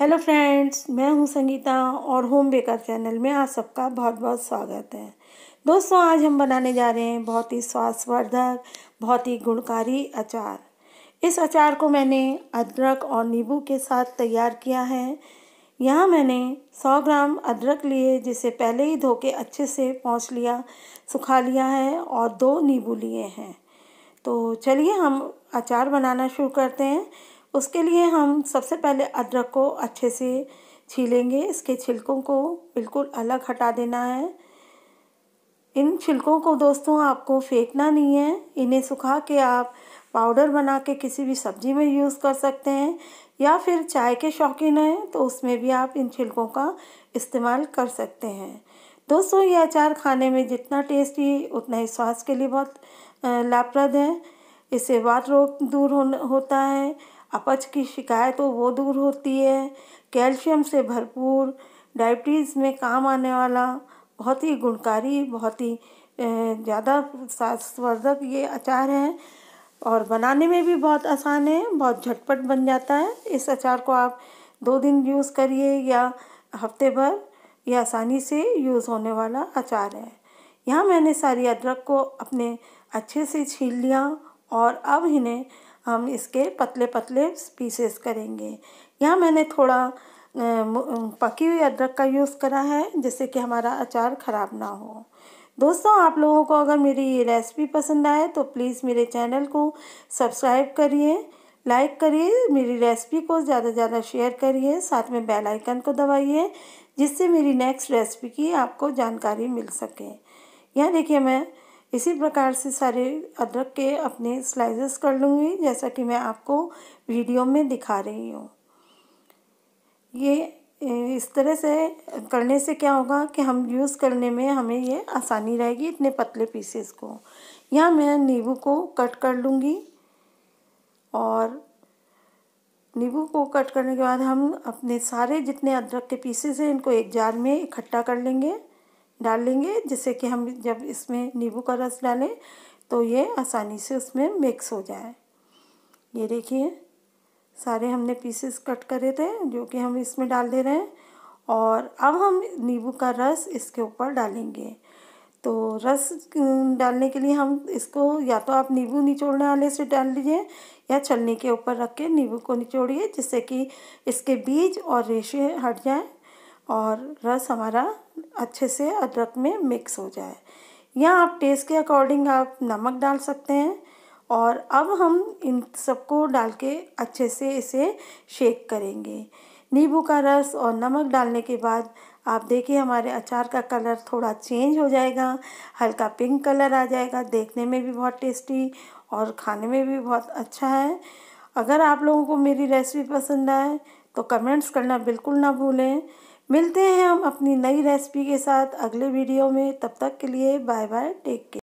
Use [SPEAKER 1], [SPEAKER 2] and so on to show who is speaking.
[SPEAKER 1] hello friends मैं हूं संगीता और होम बेकर चैनल में आप सबका बहुत बहुत स्वागत है दोस्तों आज हम बनाने जा रहे हैं बहुत ही स्वास्थ्यवर्धक बहुत ही गुणकारी अचार इस अचार को मैंने अदरक और नींबू के साथ तैयार किया है यहाँ मैंने 100 ग्राम अदरक लिए जिसे पहले ही धो के अच्छे से पहुँच लिया सुखा लिया है और दो नींबू लिए हैं तो चलिए हम अचार बनाना शुरू करते हैं उसके लिए हम सबसे पहले अदरक को अच्छे से छीलेंगे इसके छिलकों को बिल्कुल अलग हटा देना है इन छिलकों को दोस्तों आपको फेंकना नहीं है इन्हें सुखा के आप पाउडर बना के किसी भी सब्ज़ी में यूज़ कर सकते हैं या फिर चाय के शौकीन हैं तो उसमें भी आप इन छिलकों का इस्तेमाल कर सकते हैं दोस्तों ये अचार खाने में जितना टेस्टी उतना ही स्वास्थ्य के लिए बहुत लाभप्रद है इससे वात रोग दूर हो, होता है अपच की शिकायत तो वो दूर होती है कैल्शियम से भरपूर डायबिटीज़ में काम आने वाला बहुत ही गुणकारी बहुत ही ज़्यादा स्वास्थ्यवर्धक ये अचार है और बनाने में भी बहुत आसान है बहुत झटपट बन जाता है इस अचार को आप दो दिन यूज़ करिए या हफ्ते भर ये आसानी से यूज़ होने वाला अचार है यहाँ मैंने सारी अदरक को अपने अच्छे से छील लिया और अब इन्हें हम इसके पतले पतले पीसेस करेंगे यहाँ मैंने थोड़ा पकी हुई अदरक का यूज़ करा है जिससे कि हमारा अचार ख़राब ना हो दोस्तों आप लोगों को अगर मेरी ये रेसिपी पसंद आए तो प्लीज़ मेरे चैनल को सब्सक्राइब करिए लाइक करिए मेरी रेसिपी को ज़्यादा से ज़्यादा शेयर करिए साथ में बेल आइकन को दबाइए जिससे मेरी नेक्स्ट रेसिपी की आपको जानकारी मिल सके यहाँ देखिए मैं इसी प्रकार से सारे अदरक के अपने स्लाइसेस कर लूँगी जैसा कि मैं आपको वीडियो में दिखा रही हूँ ये इस तरह से करने से क्या होगा कि हम यूज़ करने में हमें ये आसानी रहेगी इतने पतले पीसेस को यहाँ मैं नींबू को कट कर लूँगी और नींबू को कट करने के बाद हम अपने सारे जितने अदरक के पीसेस हैं इनको एक जार में इकट्ठा कर लेंगे डाल लेंगे जिससे कि हम जब इसमें नींबू का रस डालें तो ये आसानी से उसमें मिक्स हो जाए ये देखिए सारे हमने पीसेस कट करे थे जो कि हम इसमें डाल दे रहे हैं और अब हम नींबू का रस इसके ऊपर डालेंगे तो रस डालने के लिए हम इसको या तो आप नींबू निचोड़ने वाले से डाल लीजिए या छलनी के ऊपर रख के नींबू को निचोड़िए जिससे कि इसके बीज और रेशे हट जाएं और रस हमारा अच्छे से अदरक में मिक्स हो जाए या आप टेस्ट के अकॉर्डिंग आप नमक डाल सकते हैं और अब हम इन सबको डाल के अच्छे से इसे शेक करेंगे नींबू का रस और नमक डालने के बाद आप देखिए हमारे अचार का कलर थोड़ा चेंज हो जाएगा हल्का पिंक कलर आ जाएगा देखने में भी बहुत टेस्टी और खाने में भी बहुत अच्छा है अगर आप लोगों को मेरी रेसिपी पसंद आए तो कमेंट्स करना बिल्कुल ना भूलें मिलते हैं हम अपनी नई रेसिपी के साथ अगले वीडियो में तब तक के लिए बाय बाय टेक केयर